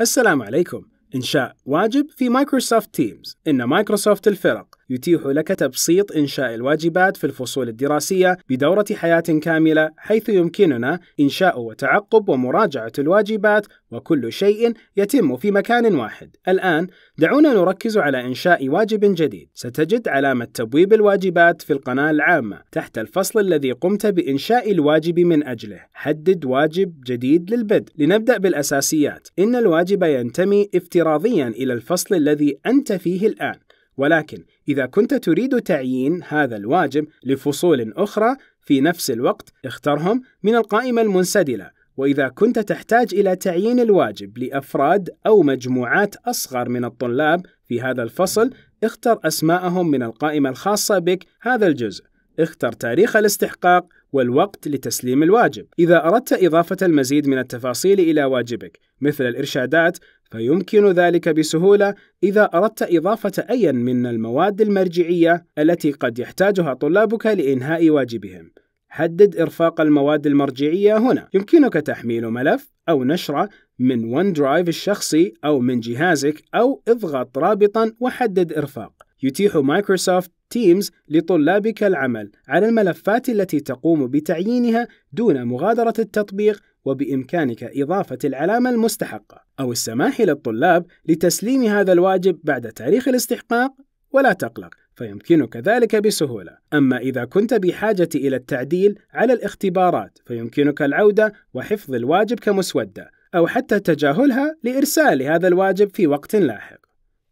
السلام عليكم إنشاء واجب في مايكروسوفت تيمز إن مايكروسوفت الفرق يتيح لك تبسيط إنشاء الواجبات في الفصول الدراسية بدورة حياة كاملة حيث يمكننا إنشاء وتعقب ومراجعة الواجبات وكل شيء يتم في مكان واحد. الآن دعونا نركز على إنشاء واجب جديد. ستجد علامة تبويب الواجبات في القناة العامة تحت الفصل الذي قمت بإنشاء الواجب من أجله. حدد واجب جديد للبدء. لنبدأ بالأساسيات. إن الواجب ينتمي افتراضيا إلى الفصل الذي أنت فيه الآن. ولكن إذا كنت تريد تعيين هذا الواجب لفصول أخرى في نفس الوقت اخترهم من القائمة المنسدلة وإذا كنت تحتاج إلى تعيين الواجب لأفراد أو مجموعات أصغر من الطلاب في هذا الفصل اختر أسماءهم من القائمة الخاصة بك هذا الجزء اختر تاريخ الاستحقاق والوقت لتسليم الواجب. إذا أردت إضافة المزيد من التفاصيل إلى واجبك مثل الإرشادات فيمكن ذلك بسهولة إذا أردت إضافة أي من المواد المرجعية التي قد يحتاجها طلابك لإنهاء واجبهم. حدد إرفاق المواد المرجعية هنا. يمكنك تحميل ملف أو نشرة من ون درايف الشخصي أو من جهازك أو اضغط رابطا وحدد إرفاق. يتيح مايكروسوفت تيمز لطلابك العمل على الملفات التي تقوم بتعيينها دون مغادرة التطبيق وبإمكانك إضافة العلامة المستحقة أو السماح للطلاب لتسليم هذا الواجب بعد تاريخ الاستحقاق ولا تقلق فيمكنك ذلك بسهولة. أما إذا كنت بحاجة إلى التعديل على الاختبارات فيمكنك العودة وحفظ الواجب كمسودة أو حتى تجاهلها لإرسال هذا الواجب في وقت لاحق.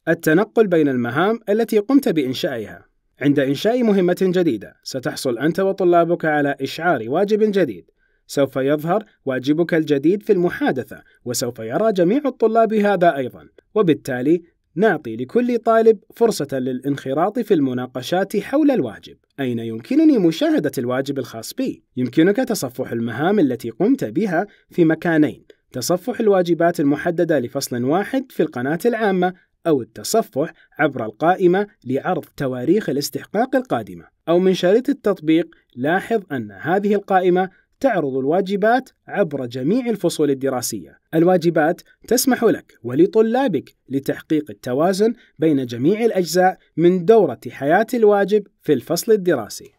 التنقل بين المهام التي قمت بإنشائها. عند إنشاء مهمة جديدة، ستحصل أنت وطلابك على إشعار واجب جديد. سوف يظهر واجبك الجديد في المحادثة، وسوف يرى جميع الطلاب هذا أيضًا، وبالتالي نعطي لكل طالب فرصة للانخراط في المناقشات حول الواجب. أين يمكنني مشاهدة الواجب الخاص بي؟ يمكنك تصفح المهام التي قمت بها في مكانين، تصفح الواجبات المحددة لفصل واحد في القناة العامة أو التصفح عبر القائمة لعرض تواريخ الاستحقاق القادمة أو من شريط التطبيق لاحظ أن هذه القائمة تعرض الواجبات عبر جميع الفصول الدراسية. الواجبات تسمح لك ولطلابك لتحقيق التوازن بين جميع الأجزاء من دورة حياة الواجب في الفصل الدراسي.